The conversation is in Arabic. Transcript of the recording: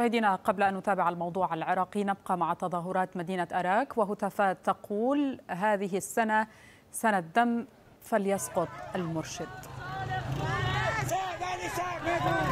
مشاهدينا قبل أن نتابع الموضوع العراقي نبقى مع تظاهرات مدينة أراك وهتافات تقول هذه السنة سنة دم فليسقط المرشد